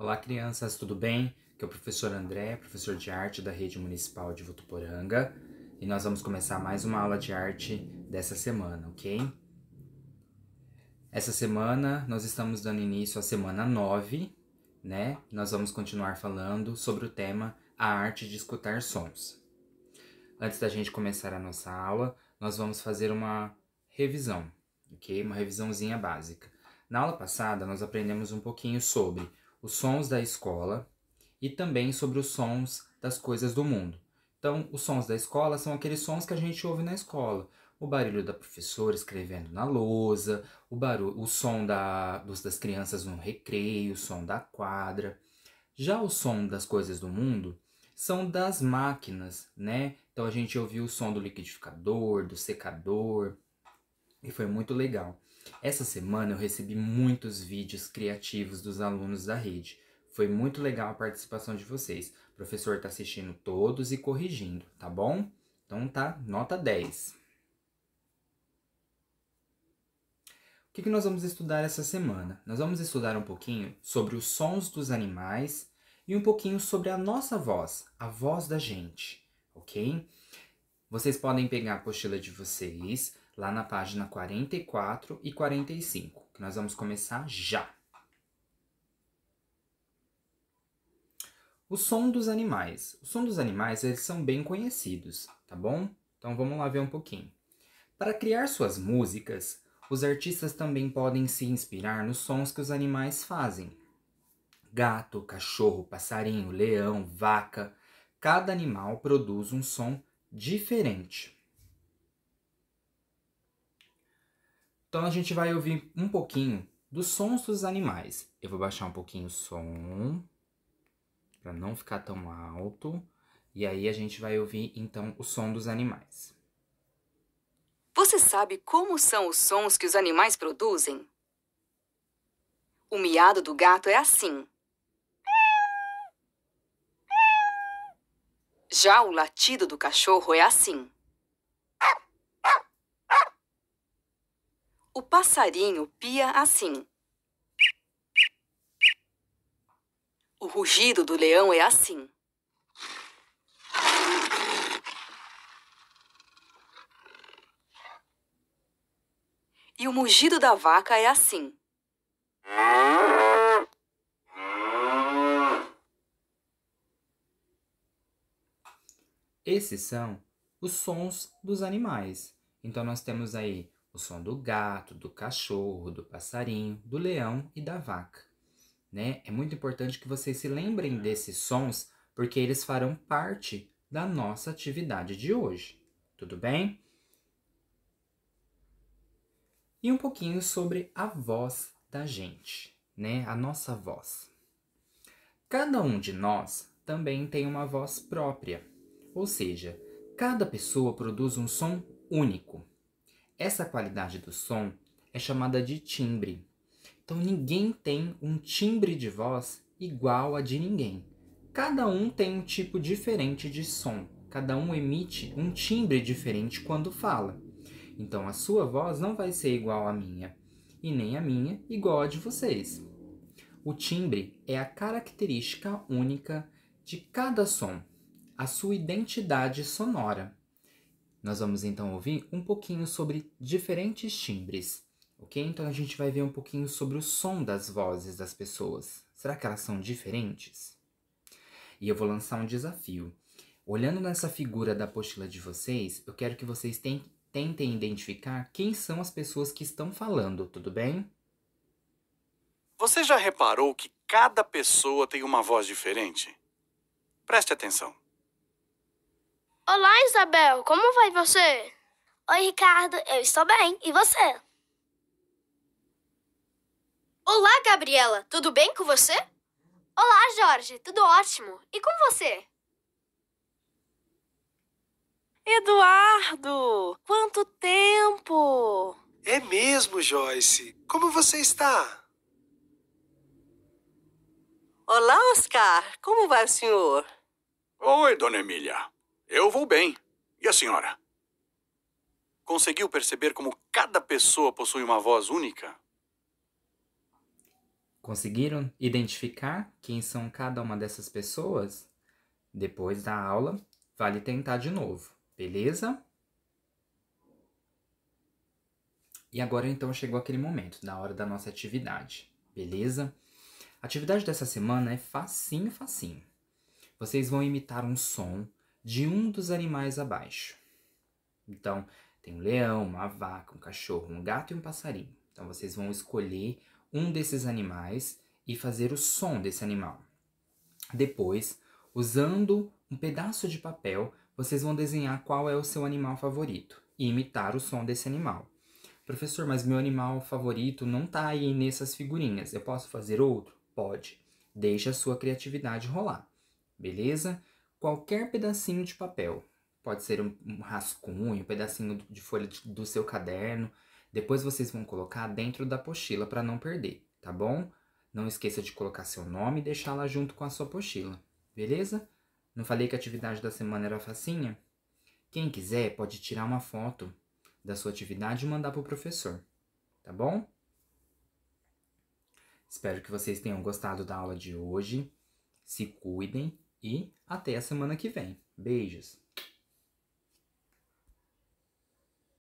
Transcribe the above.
Olá, crianças, tudo bem? Aqui é o professor André, professor de arte da Rede Municipal de Votuporanga, e nós vamos começar mais uma aula de arte dessa semana, ok? Essa semana nós estamos dando início à semana 9, né? Nós vamos continuar falando sobre o tema A Arte de Escutar Sons. Antes da gente começar a nossa aula, nós vamos fazer uma revisão, ok? Uma revisãozinha básica. Na aula passada, nós aprendemos um pouquinho sobre os sons da escola e também sobre os sons das coisas do mundo. Então, os sons da escola são aqueles sons que a gente ouve na escola. O barulho da professora escrevendo na lousa, o, barulho, o som da, dos, das crianças no recreio, o som da quadra. Já o som das coisas do mundo são das máquinas, né? Então a gente ouviu o som do liquidificador, do secador, e foi muito legal. Essa semana eu recebi muitos vídeos criativos dos alunos da rede. Foi muito legal a participação de vocês. O professor está assistindo todos e corrigindo, tá bom? Então tá, nota 10. O que, que nós vamos estudar essa semana? Nós vamos estudar um pouquinho sobre os sons dos animais e um pouquinho sobre a nossa voz, a voz da gente, ok? Vocês podem pegar a apostila de vocês, lá na página 44 e 45, que nós vamos começar já. O som dos animais. O som dos animais, eles são bem conhecidos, tá bom? Então vamos lá ver um pouquinho. Para criar suas músicas, os artistas também podem se inspirar nos sons que os animais fazem. Gato, cachorro, passarinho, leão, vaca. Cada animal produz um som diferente. Então a gente vai ouvir um pouquinho dos sons dos animais. Eu vou baixar um pouquinho o som para não ficar tão alto. E aí a gente vai ouvir então o som dos animais. Você sabe como são os sons que os animais produzem? O miado do gato é assim. Já o latido do cachorro é assim. O passarinho pia assim. O rugido do leão é assim. E o mugido da vaca é assim. Esses são os sons dos animais. Então, nós temos aí o som do gato, do cachorro, do passarinho, do leão e da vaca. Né? É muito importante que vocês se lembrem uhum. desses sons, porque eles farão parte da nossa atividade de hoje. Tudo bem? E um pouquinho sobre a voz da gente, né? A nossa voz. Cada um de nós também tem uma voz própria, ou seja, cada pessoa produz um som único. Essa qualidade do som é chamada de timbre. Então ninguém tem um timbre de voz igual a de ninguém. Cada um tem um tipo diferente de som. Cada um emite um timbre diferente quando fala. Então a sua voz não vai ser igual à minha e nem a minha igual à de vocês. O timbre é a característica única de cada som, a sua identidade sonora. Nós vamos então ouvir um pouquinho sobre diferentes timbres, ok? Então a gente vai ver um pouquinho sobre o som das vozes das pessoas. Será que elas são diferentes? E eu vou lançar um desafio. Olhando nessa figura da apostila de vocês, eu quero que vocês tentem identificar quem são as pessoas que estão falando, tudo bem? Você já reparou que cada pessoa tem uma voz diferente? Preste atenção. Olá, Isabel, como vai você? Oi, Ricardo, eu estou bem. E você? Olá, Gabriela, tudo bem com você? Olá, Jorge, tudo ótimo. E com você? Eduardo, quanto tempo! É mesmo, Joyce. Como você está? Olá, Oscar. Como vai o senhor? Oi, dona Emília. Eu vou bem. E a senhora? Conseguiu perceber como cada pessoa possui uma voz única? Conseguiram identificar quem são cada uma dessas pessoas? Depois da aula, vale tentar de novo, beleza? E agora então chegou aquele momento, da hora da nossa atividade, beleza? A atividade dessa semana é facinho, facinho. Vocês vão imitar um som de um dos animais abaixo. Então, tem um leão, uma vaca, um cachorro, um gato e um passarinho. Então, vocês vão escolher um desses animais e fazer o som desse animal. Depois, usando um pedaço de papel, vocês vão desenhar qual é o seu animal favorito e imitar o som desse animal. Professor, mas meu animal favorito não está aí nessas figurinhas. Eu posso fazer outro? Pode. Deixe a sua criatividade rolar. Beleza? qualquer pedacinho de papel. Pode ser um, um rascunho, um pedacinho de folha de, do seu caderno. Depois vocês vão colocar dentro da pochila para não perder, tá bom? Não esqueça de colocar seu nome e deixá-la junto com a sua pochila, beleza? Não falei que a atividade da semana era facinha? Quem quiser pode tirar uma foto da sua atividade e mandar para o professor, tá bom? Espero que vocês tenham gostado da aula de hoje. Se cuidem e até a semana que vem. Beijos!